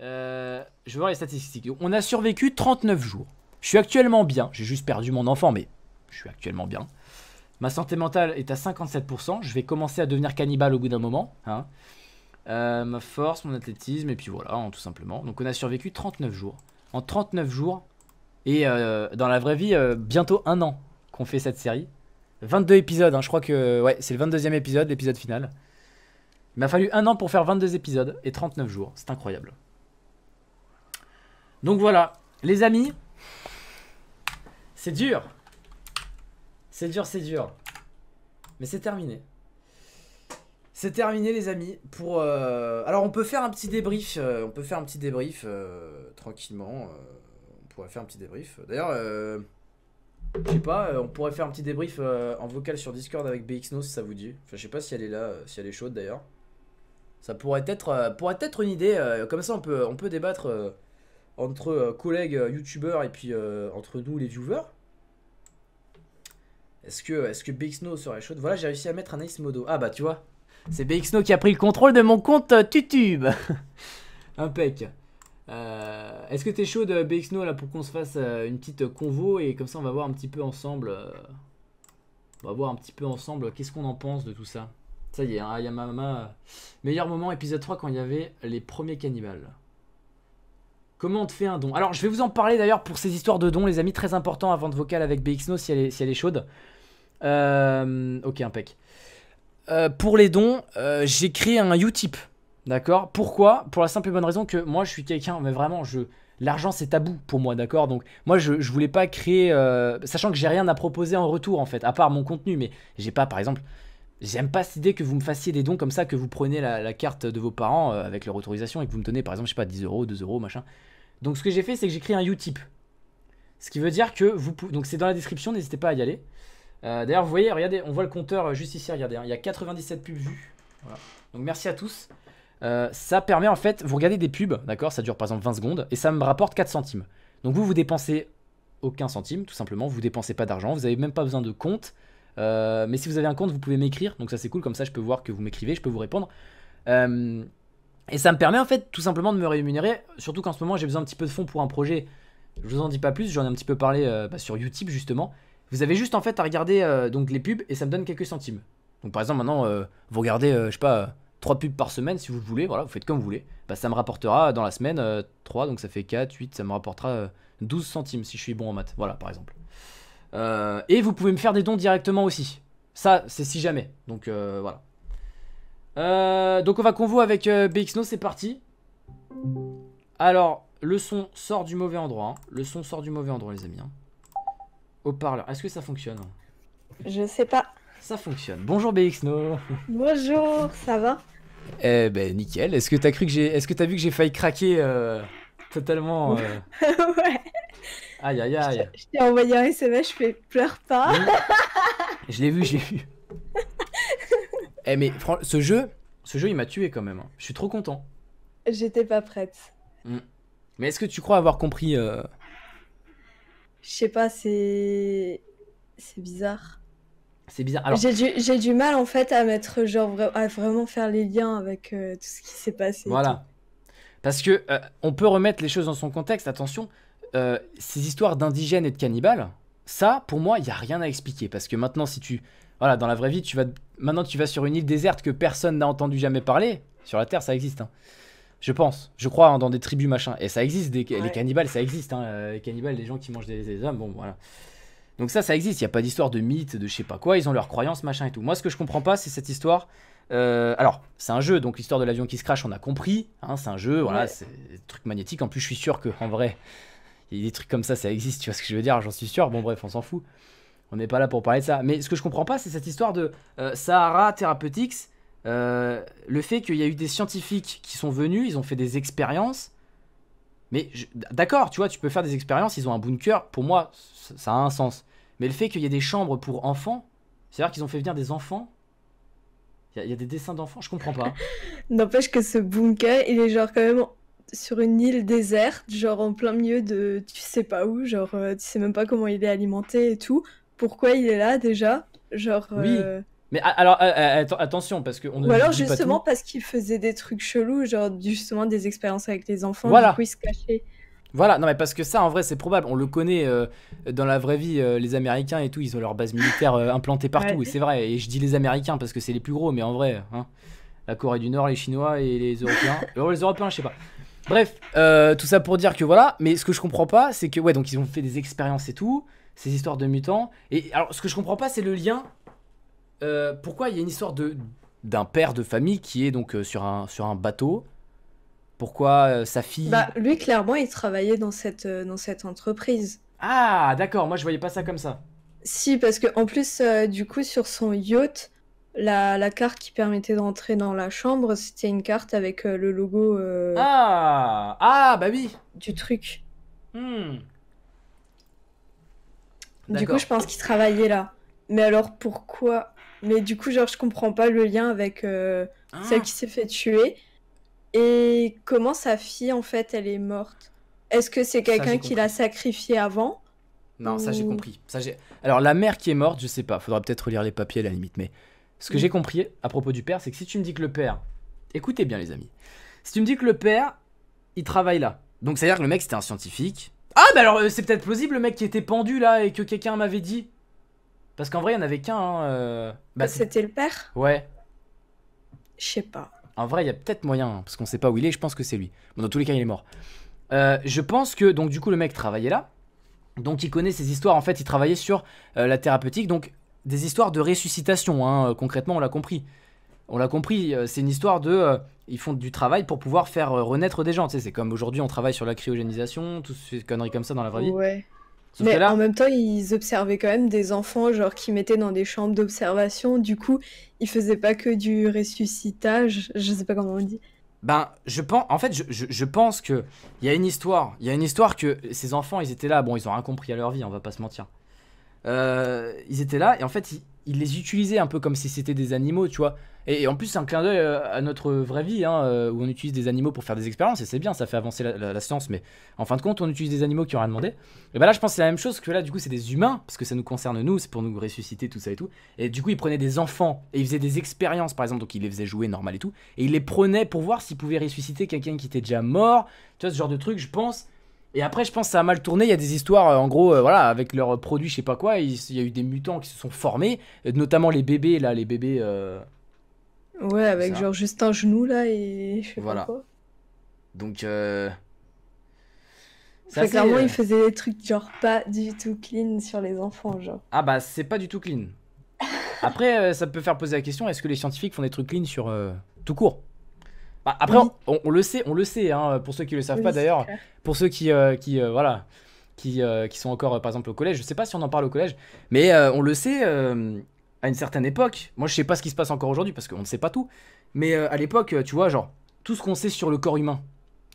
Euh, je vais voir les statistiques. on a survécu 39 jours. Je suis actuellement bien. J'ai juste perdu mon enfant, mais je suis actuellement bien. Ma santé mentale est à 57%. Je vais commencer à devenir cannibale au bout d'un moment. Hein. Euh, ma force, mon athlétisme, et puis voilà, hein, tout simplement. Donc on a survécu 39 jours. En 39 jours, et euh, dans la vraie vie, bientôt un an qu'on fait cette série. 22 épisodes, hein, je crois que ouais, c'est le 22e épisode, l'épisode final. Il m'a fallu un an pour faire 22 épisodes et 39 jours. C'est incroyable. Donc voilà, les amis, c'est dur. C'est dur, c'est dur. Mais c'est terminé. C'est terminé les amis pour euh, alors on peut faire un petit débrief euh, on peut faire un petit débrief euh, tranquillement on pourrait faire un petit débrief d'ailleurs je sais pas on pourrait faire un petit débrief en vocal sur Discord avec BXNO si ça vous dit enfin je sais pas si elle est là si elle est chaude d'ailleurs ça pourrait être pourrait être une idée comme ça on peut on peut débattre entre euh, collègues euh, youtubeurs et puis euh, entre nous les viewers. Est-ce que, est que BXNO serait chaud Voilà, j'ai réussi à mettre un Ice Modo. Ah bah tu vois, c'est BXNO qui a pris le contrôle de mon compte YouTube. Impec. Est-ce que t'es chaud de BXNO là pour qu'on se fasse une petite convo et comme ça on va voir un petit peu ensemble. on va voir un petit peu ensemble qu'est-ce qu'on en pense de tout ça. Ça y est, hein, Yamama. Meilleur moment épisode 3 quand il y avait les premiers cannibales. Comment on te fait un don Alors, je vais vous en parler d'ailleurs pour ces histoires de dons, les amis, très important, avant de Vocal avec BXNO si elle est, si elle est chaude. Euh, ok, impec. Euh, pour les dons, euh, j'ai créé un Utip. D'accord Pourquoi Pour la simple et bonne raison que moi, je suis quelqu'un, mais vraiment, je l'argent, c'est tabou pour moi, d'accord Donc, moi, je, je, voulais pas créer. Euh, sachant que j'ai rien à proposer en retour, en fait, à part mon contenu, mais j'ai pas, par exemple. J'aime pas cette idée que vous me fassiez des dons comme ça, que vous prenez la, la carte de vos parents avec leur autorisation et que vous me donnez par exemple, je sais pas, 10 euros, 2 euros, machin. Donc ce que j'ai fait, c'est que j'ai créé un uTip. Ce qui veut dire que vous pouvez... Donc c'est dans la description, n'hésitez pas à y aller. Euh, d'ailleurs, vous voyez, regardez, on voit le compteur euh, juste ici, regardez. Hein. il y a 97 pubs vues. Voilà. Donc merci à tous. Euh, ça permet en fait, vous regardez des pubs, d'accord Ça dure par exemple 20 secondes et ça me rapporte 4 centimes. Donc vous, vous dépensez aucun centime, tout simplement. Vous dépensez pas d'argent, vous n'avez même pas besoin de compte. mais si vous avez un compte, vous pouvez m'écrire. Donc ça c'est cool, comme ça je peux voir que vous m'écrivez, je peux vous répondre. Euh, et ça me permet en fait tout simplement de me rémunérer, surtout qu'en ce moment j'ai besoin un petit peu de fonds pour un projet. Je vous en dis pas plus, j'en ai un petit peu parlé euh, bah, sur YouTube justement. Vous avez juste en fait à regarder euh, donc les pubs et ça me donne quelques centimes. Donc par exemple maintenant euh, vous regardez je sais pas trois pubs par semaine si vous voulez, voilà, vous faites comme vous voulez. Bah, ça me rapportera dans la semaine 3 donc ça fait 4 8, ça me rapportera 12 centimes si je suis bon en maths, voilà par exemple. et vous pouvez me faire des dons directement aussi. Ça c'est si jamais. Donc voilà. Euh, donc on va convo avec euh, BXNO, c'est parti. Alors, le son sort du mauvais endroit. Hein. Le son sort du mauvais endroit, les amis. Hein. Au parleur. Est-ce que ça fonctionne hein Je sais pas. Ça fonctionne. Bonjour BXNO. Bonjour, ça va Eh ben nickel. Est-ce que t'as cru que j'ai, est-ce que t'as vu que j'ai failli craquer euh, totalement Ouais. Aïe aïe aïe. Je t'ai envoyé un SMS, je fais pleure pas. je l'ai vu, J'ai vu. Eh mais ce jeu, ce jeu il m'a tué quand même. Hein. Je suis trop content. J'étais pas prête. Mm. Mais est-ce que tu crois avoir compris euh, Je sais pas, c'est c'est bizarre. C'est bizarre. J'ai du, mal en fait à mettre genre vraiment faire les liens avec euh, tout ce qui s'est passé. Voilà. Parce que euh, on peut remettre les choses dans son contexte. Attention, ces histoires d'indigènes et de cannibales, ça, pour moi, il y a rien à expliquer parce que maintenant, si tu voilà, dans la vraie vie, tu vas Maintenant, tu vas sur une île déserte que personne n'a entendu jamais parler. Sur la Terre, ça existe. Hein. Je pense, je crois, hein, dans des tribus machin. Et ça existe, les cannibales, ça existe. Hein. Euh, les cannibales, les gens qui mangent des, hommes, bon, voilà. Donc ça, ça existe. Il n'y a pas d'histoire de mythe, de je sais pas quoi. Ils ont leurs croyances, machin et tout. Moi, ce que je comprends pas, c'est cette histoire. Euh, alors, c'est un jeu, donc l'histoire de l'avion qui se crache, on a compris. c'est un jeu, voilà, c'est des trucs magnétiques. En plus, je suis sûr que, en vrai, il y a des trucs comme ça, ça existe. Tu vois ce que je veux dire J'en suis sûr. Bon, bref, on s'en fout. On n'est pas là pour parler de ça. Mais ce que je comprends pas, c'est cette histoire de euh, Sahara Therapeutics. Euh, le fait qu'il y a eu des scientifiques qui sont venus, ils ont fait des expériences. Mais d'accord, tu vois, tu peux faire des expériences, ils ont un bunker. Pour moi, ça, a un sens. Mais le fait qu'il y ait des chambres pour enfants, c'est-à-dire qu'ils ont fait venir des enfants Il y, y, a des dessins d'enfants, je comprends pas. N'empêche que ce bunker, il est genre quand même sur une île déserte, genre en plein milieu de tu sais pas où, genre euh, tu sais même pas comment il est alimenté et tout pourquoi il est là déjà. Genre. Oui. Euh, mais alors, euh, euh, attention, parce qu'on Ou alors, justement, parce qu'il faisait des trucs chelous, genre justement des expériences avec les enfants, voilà. du coup, il se cachait. Voilà, non mais parce que ça en vrai c'est probable, on le connaît dans la vraie vie, les Américains et tout, ils ont leur base militaire implantées implantée partout, et c'est vrai, et je dis les Américains parce que c'est les plus gros, mais en vrai, hein. la Corée du Nord, les Chinois et les Européens, les Européens je sais pas. Bref, tout ça pour dire que voilà, mais ce que je comprends pas, c'est que ouais, donc ils ont fait des expériences et tout, ces histoires de mutants. Et alors, ce que je comprends pas, c'est le lien. Euh, pourquoi il y a une histoire de d'un père de famille qui est donc euh, sur un sur un bateau Pourquoi euh, sa fille Bah lui, clairement, il travaillait dans cette dans cette entreprise. Ah, d'accord. Moi, je voyais pas ça comme ça. Si, parce que en plus, du coup, sur son yacht. La, la carte qui permettait d'entrer dans la chambre, c'était une carte avec le logo. Ah Ah, bah oui Du truc. Hmm. Du coup, je pense qu'il travaillait là. Mais alors pourquoi Mais du coup, genre, je comprends pas le lien avec euh, ah. celle qui s'est fait tuer. Et comment sa fille, en fait, elle est morte Est-ce que c'est quelqu'un qui l'a sacrifié avant Non, ça j'ai compris. Ça, alors la mère qui est morte, je sais pas. Faudra peut-être lire les papiers à la limite. Mais ce que mm. j'ai compris à propos du père, c'est que si tu me dis que le père. Écoutez bien, les amis. Si tu me dis que le père, il travaille là. Donc c'est-à-dire que le mec, c'était un scientifique. Ah bah alors euh, c'est peut-être plausible le mec qui était pendu là et que quelqu'un m'avait dit. Parce qu'en vrai il y en avait qu'un. Hein, euh, bah, bah, C'était le père Ouais. Je sais pas. En vrai il y a peut-être moyen hein, parce qu'on sait pas où il est. Je pense que c'est lui. Bon dans tous les cas il est mort. Euh, je pense que donc du coup le mec travaillait là. Donc il connaît ses histoires. En fait il travaillait sur la thérapeutique. Donc des histoires de ressuscitation. Hein, concrètement on l'a compris. On l'a compris. c'est une histoire de ils font du travail pour pouvoir faire euh, renaître des gens. Tu sais, c'est comme aujourd'hui, on travaille sur la cryogénisation, toutes ces conneries comme ça dans la vraie vie. mais en même temps, ils observaient quand même des enfants, genre qui mettaient dans des chambres d'observation. Du coup, ils faisaient pas que du ressuscitage. Je sais pas comment on dit. Ben, je pense, en fait, je, je, pense que il y a une histoire. Il y a une histoire que ces enfants, ils étaient là. Bon, ils ont rien compris à leur vie, on va pas se mentir. Euh, ils étaient là et en fait, ils les utilisaient un peu comme si c'était des animaux, tu vois. Et, en plus, c'est un clin d'œil euh, à notre vraie vie, hein, euh, où on utilise des animaux pour faire des expériences, et c'est bien, ça fait avancer la, science, mais en fin de compte, on utilise des animaux qui ont rien demandé. Et ben là, je pense que c'est la même chose que là, du coup, c'est des humains, parce que ça nous concerne nous, c'est pour nous ressusciter, tout ça et tout. Et du coup, ils prenaient des enfants, et ils faisaient des expériences, par exemple, donc ils les faisaient jouer normal et tout, et ils les prenaient pour voir s'ils pouvaient ressusciter quelqu'un qui était déjà mort, tu vois, ce genre de truc, je pense. Et après, je pense que ça a mal tourné. Il y a des histoires, euh, en gros, voilà, avec leurs produits, je sais pas quoi. Il, y a eu des mutants qui se sont formés, notamment les bébés, là, les bébés. Ouais, avec genre juste un genou là et je sais pas quoi. Donc. Euh... Clairement, euh, il faisait des trucs genre pas du tout clean sur les enfants, genre. Ah bah, c'est pas du tout clean. Après, euh, ça peut faire poser la question est-ce que les scientifiques font des trucs clean sur euh, tout court bah, Après, on, le sait, on le sait. Hein, pour ceux qui le savent pas d'ailleurs, pour ceux qui, qui voilà, qui, qui sont encore par exemple au collège, je sais pas si on en parle au collège, mais on le sait à une certaine époque, moi je sais pas ce qui se passe encore aujourd'hui parce qu'on ne sait pas tout, mais euh, à l'époque, euh, tu vois, genre, tout ce qu'on sait sur le corps humain,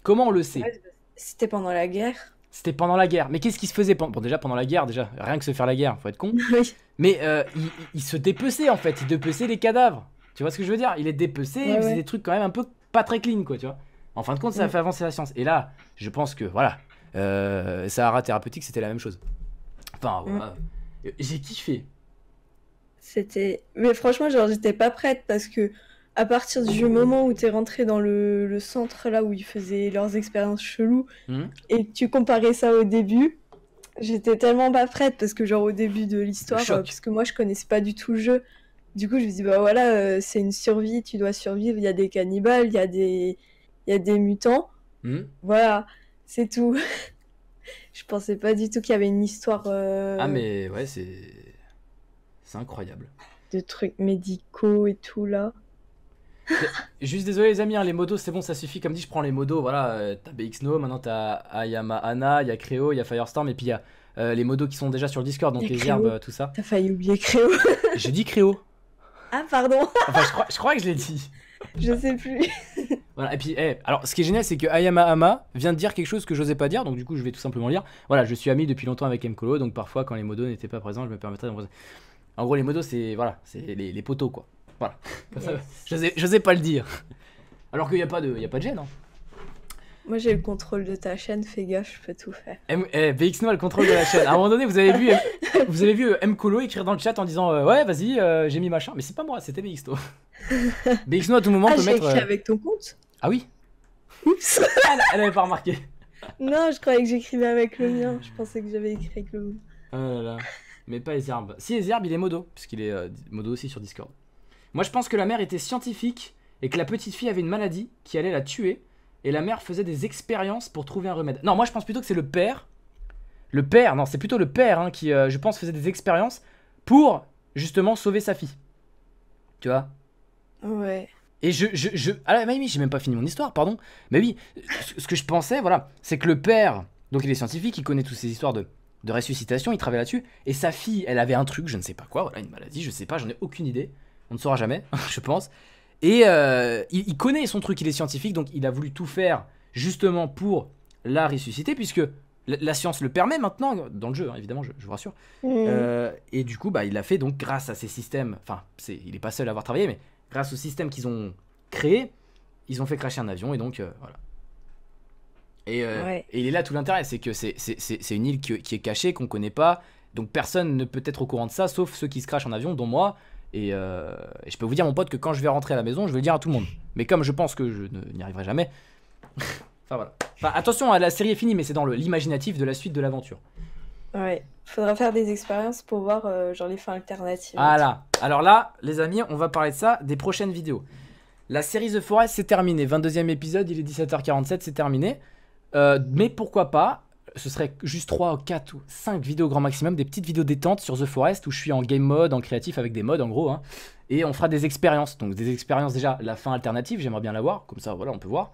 comment on le sait C'était pendant la guerre. C'était pendant la guerre. Mais qu'est-ce qui se faisait déjà pendant la guerre, déjà, rien que se faire la guerre, faut être con. Mais euh, il, se dépeçait en fait, il dépeçait les cadavres. Tu vois ce que je veux dire Il est dépecé, il faisait des trucs quand même un peu pas très clean, quoi, tu vois. En fin de compte, ça a mm. fait avancer la science. Et là, je pense que, voilà, Sahara Thérapeutique, c'était la même chose. Enfin, mm. J'ai kiffé. C'était. Mais franchement, genre, j'étais pas prête parce que à partir du moment où t'es rentré dans le, centre là où ils faisaient leurs expériences cheloues hmm. Et et tu comparais ça au début, j'étais tellement pas prête parce que genre au début de l'histoire, puisque parce moi je connaissais pas du tout le jeu. Du coup, je me dis bah voilà, euh, c'est une survie, tu dois survivre. Il y a des cannibales, il y a des, il y a des mutants. Hmm. Voilà, c'est tout. je pensais pas du tout qu'il y avait une histoire. Euh, ah mais ouais, c'est c'est incroyable. De trucs médicaux et tout là. Juste désolé les amis, hein, les modos c'est bon, ça suffit. Comme dit, je prends les modos. Voilà, euh, t'as BXNO, maintenant t'as Ayama Anna, il y a Créo, il y a Firestorm, et puis il y a euh, les modos qui sont déjà sur le Discord, donc les herbes, euh, tout ça. T'as failli oublier Créo. J'ai dit Créo. Ah pardon. enfin, je crois, je crois que je l'ai dit. Je sais plus. voilà, et puis, eh, alors ce qui est génial, c'est que Ayama Ama vient de dire quelque chose que j'osais pas dire, donc du coup, je vais tout simplement lire. Voilà, je suis ami depuis longtemps avec Mkolo, donc parfois, quand les modos n'étaient pas présents, je me permettrais d'en en gros, les motos, c'est voilà, c'est les, les, poteaux, quoi. Voilà. je, sais, sais pas le dire. Alors qu'il n'y a, pas de, y a pas de gêne. Hein. Moi, j'ai le contrôle de ta chaîne, fais gaffe, je peux tout faire. M a eh, le contrôle de la chaîne. À un moment donné, vous avez vu, M vous avez vu euh, M Colo écrire dans le chat en disant euh, Ouais, vas-y, euh, j'ai mis machin. Mais c'est pas moi, c'était bx toi. bx à tout moment ah, peut mettre. Écrit avec ton compte Ah oui Oups elle, elle avait pas remarqué. non, je croyais que j'écrivais avec le mien. Je pensais que j'avais écrit avec le. Ah là là mais pas les herbes. Si les herbes, il est modo, puisqu'il est euh, modo aussi sur Discord. Moi, je pense que la mère était scientifique et que la petite fille avait une maladie qui allait la tuer et la mère faisait des expériences pour trouver un remède. Non, moi, je pense plutôt que c'est le père. Le père, non, c'est plutôt le père hein, qui, euh, je pense, faisait des expériences pour justement sauver sa fille. Tu vois Ouais. Et je, je, je, à ah, j'ai même pas fini mon histoire, pardon. Mais oui, ce que je pensais, voilà, c'est que le père, donc il est scientifique, il connaît toutes ces histoires de de ressuscitation, il travaille là-dessus. Et sa fille, elle avait un truc, je ne sais pas quoi, voilà, une maladie, je ne sais pas, j'en ai aucune idée. On ne saura jamais, je pense. Et euh, il, connaît son truc, il est scientifique, donc il a voulu tout faire justement pour la ressusciter, puisque la, science le permet maintenant, dans le jeu, hein, évidemment, je, vous rassure. Mmh. Euh, et du coup, bah, il l'a fait donc grâce à ces systèmes, enfin, c'est, il n'est pas seul à avoir travaillé, mais grâce aux systèmes qu'ils ont créés, ils ont fait cracher un avion, et donc euh, voilà, euh, et, il est là tout l'intérêt, c'est que c'est une île qui, est cachée, qu'on connaît pas, donc personne ne peut être au courant de ça, sauf ceux qui se crachent en avion, dont moi. Euh, et, je peux vous dire, mon pote, que quand je vais rentrer à la maison, je vais le dire à tout le monde. Mais comme je pense que je n'y arriverai jamais. enfin voilà. Enfin, attention, la série est finie, mais c'est dans l'imaginatif de la suite de l'aventure. Ouais, faudra faire des expériences pour voir euh, genre les fins alternatives. Voilà, alors là, les amis, on va parler de ça des prochaines vidéos. La série The Forest, c'est terminé. 22e épisode, il est 17h47, c'est terminé. Euh, mais pourquoi pas ce serait juste 3 ou 4 ou 5 vidéos grand maximum, des petites vidéos détente sur The Forest où je suis en game mode, en créatif avec des modes en gros. Hein. et on fera des expériences. Donc des expériences déjà, la fin alternative, j'aimerais bien la voir, comme ça voilà, on peut voir.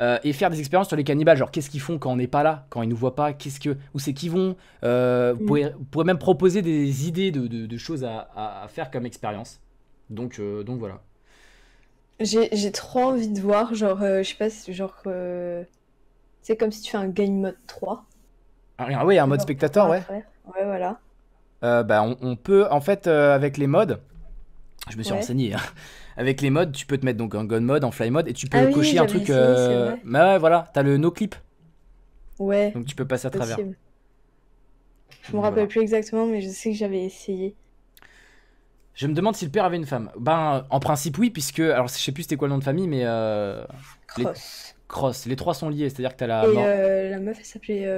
Euh, et faire des expériences sur les cannibales, genre qu'est-ce qu'ils font quand on n'est pas là, quand ils nous voient pas, qu'est-ce que, où c'est qu'ils vont. Euh, vous, mm. pourrez, même proposer des idées de, de, choses à, à, faire comme expérience. Donc, euh, donc voilà. J'ai trop envie de voir, genre, je sais pas, genre c'est comme si tu fais un game mode 3. Ah oui, un mode spectateur, ouais. Ouais, voilà. Euh, bah, on, peut, en fait, euh, avec les modes, je me suis renseigné. Hein. Avec les modes, tu peux te mettre donc en gun mode, en fly mode, et tu peux ah cocher un truc. Mais euh, bah ouais, voilà, t'as le no clip. Ouais. Donc tu peux passer à travers. Je me rappelle plus exactement, mais je sais que j'avais essayé. Je me demande si le père avait une femme. Ben, en principe, oui, puisque. Alors, je sais plus c'était quoi le nom de famille, mais. Cross. Les trois sont liés, c'est-à-dire que t'as la. Et euh, la meuf, elle s'appelait.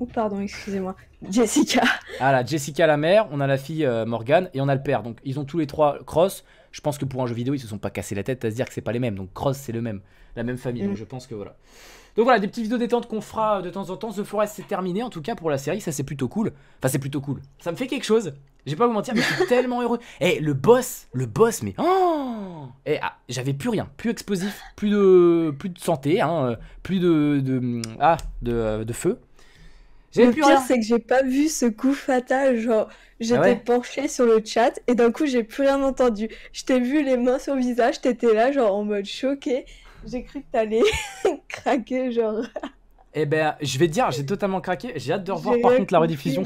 Oh, pardon, excusez-moi. Jessica. Ah là, Jessica la mère, on a la fille Morgan euh, Morgane et on a le père. Donc ils ont tous les trois Cross. Je pense que pour un jeu vidéo, ils se sont pas cassés la tête à se dire que c'est pas les mêmes. Donc Cross, c'est le même. La même famille. Donc mm. je pense que voilà. Donc voilà, des petites vidéos détente qu'on fera de temps en temps. The Forest, c'est terminé en tout cas pour la série. Ça, c'est plutôt cool. Enfin, c'est plutôt cool. Ça me fait quelque chose. J'ai pas vous mentir, mais je suis tellement heureux. Eh, le boss, le boss, mais. Oh Eh, ah, j'avais plus rien. Plus explosif, plus de, plus de santé, hein, euh, plus de, de. Ah, de, euh, de feu. Le pire, c'est que j'ai pas vu ce coup fatal. Genre, j'étais ah penché sur le chat et d'un coup, j'ai plus rien entendu. Je t'ai vu les mains sur le visage, t'étais là, genre en mode choqué. J'ai cru que t'allais craquer, genre. Eh ben, je vais te dire, j'ai totalement craqué. J'ai hâte de revoir par contre la rediffusion.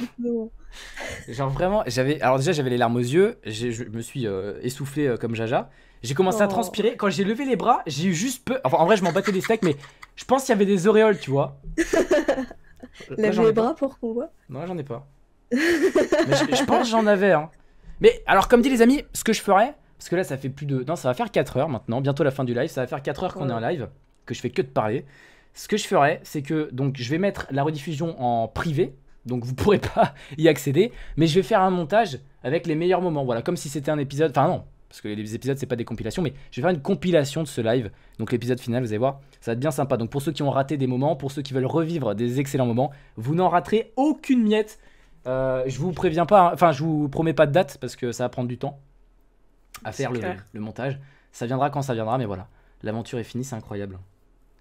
genre vraiment, j'avais. Alors déjà, j'avais les larmes aux yeux. Je me suis euh, essoufflé euh, comme Jaja. J'ai commencé à oh. transpirer. Quand j'ai levé les bras, j'ai eu juste peu. Enfin, en vrai, je m'en battais des steaks, mais je pense qu'il y avait des auréoles, tu vois. Lève les bras pourquoi pour qu'on voit. Non, j'en ai pas. je, je pense j'en avais. Hein. Mais alors, comme dit les amis, ce que je ferais, parce que là, ça fait plus de. Non, ça va faire 4 heures maintenant, bientôt la fin du live. Ça va faire 4 heures qu'on est en live, que je fais que de parler. Ce que je ferai, c'est que donc je vais mettre la rediffusion en privé, donc vous pourrez pas y accéder, mais je vais faire un montage avec les meilleurs moments. Voilà, comme si c'était un épisode. Enfin non, parce que les épisodes c'est pas des compilations, mais je vais faire une compilation de ce live. Donc l'épisode final, vous allez voir, ça va être bien sympa. Donc pour ceux qui ont raté des moments, pour ceux qui veulent revivre des excellents moments, vous n'en raterez aucune miette. Euh, je vous préviens pas, hein, enfin je vous promets pas de date parce que ça va prendre du temps à faire le, montage. Ça viendra quand ça viendra, mais voilà. L'aventure est finie, c'est incroyable.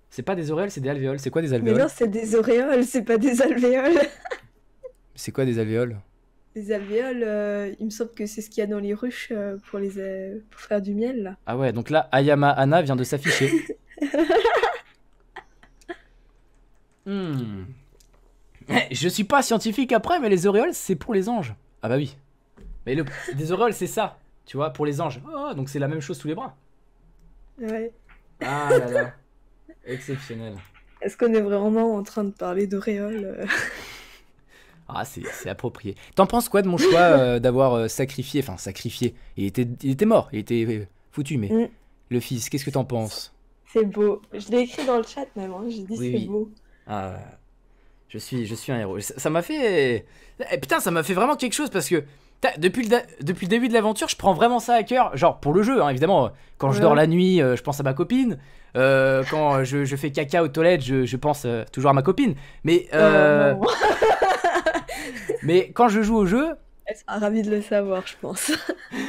C'est pas des auréoles, c'est des alvéoles. C'est quoi des alvéoles Mais non, c'est des auréoles, c'est pas des alvéoles. c'est quoi des alvéoles Des alvéoles, euh, il me semble que c'est ce qu'il y a dans les ruches euh, pour, les, euh, faire du miel. Ah ouais, donc là, Ayama Anna vient de s'afficher. Hmm. Eh, je suis pas scientifique après, mais les auréoles, c'est pour les anges. Ah bah oui. Mais les des auréoles, c'est ça. Tu vois, pour les anges. Oh, donc c'est la même chose sous les bras. Ouais. Ah là là. Exceptionnel. Est-ce qu'on est vraiment en train de parler d'auréole euh Ah, c'est approprié. T'en penses quoi de mon choix euh, d'avoir euh, sacrifié Enfin, sacrifié. Il était, il était mort, il était foutu, mais. Mm. Le fils, qu'est-ce que t'en penses C'est beau. Je l'ai écrit dans le chat même, hein. j'ai dit c'est beau. Ah, je suis, je suis un héros. Ça m'a fait. Eh, putain, ça m'a fait vraiment quelque chose parce que depuis le, depuis début de l'aventure, je prends vraiment ça à cœur. Genre pour le jeu, hein, évidemment. Quand je dors la nuit, euh, je pense à ma copine. Euh, quand je, fais caca aux toilettes, je, pense euh, toujours à ma copine. Mais, mais quand je joue au jeu. Elle sera ravie de le savoir, je pense.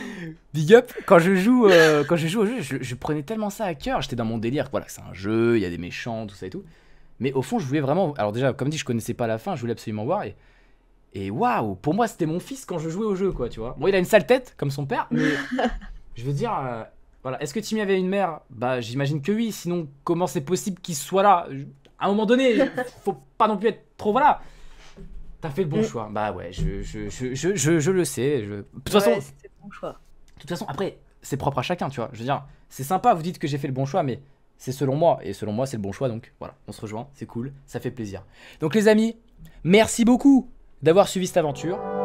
Big up, quand je joue, quand je au jeu, je, prenais tellement ça à cœur. J'étais dans mon délire. Voilà, c'est un jeu, il y a des méchants, tout ça et tout. Mais au fond, je voulais vraiment. Alors, déjà, comme dit, je connaissais pas la fin, je voulais absolument voir. Et et waouh, pour moi, c'était mon fils quand je jouais au jeu, quoi, tu vois. Bon, il a une sale tête, comme son père, mais je veux dire, euh, voilà. Est-ce que Timmy avait une mère Bah, j'imagine que oui, sinon, comment c'est possible qu'il soit là À un moment donné, faut pas non plus être trop, voilà. T'as fait le bon mm. choix. Bah ouais, je, je, je, je, je le sais. Je... De toute façon, le bon choix. De toute façon, après, c'est propre à chacun, tu vois. Je veux dire, c'est sympa, vous dites que j'ai fait le bon choix, mais c'est selon moi. Et selon moi, c'est le bon choix, donc voilà, on se rejoint, c'est cool, ça fait plaisir. Donc les amis, merci beaucoup d'avoir suivi cette aventure.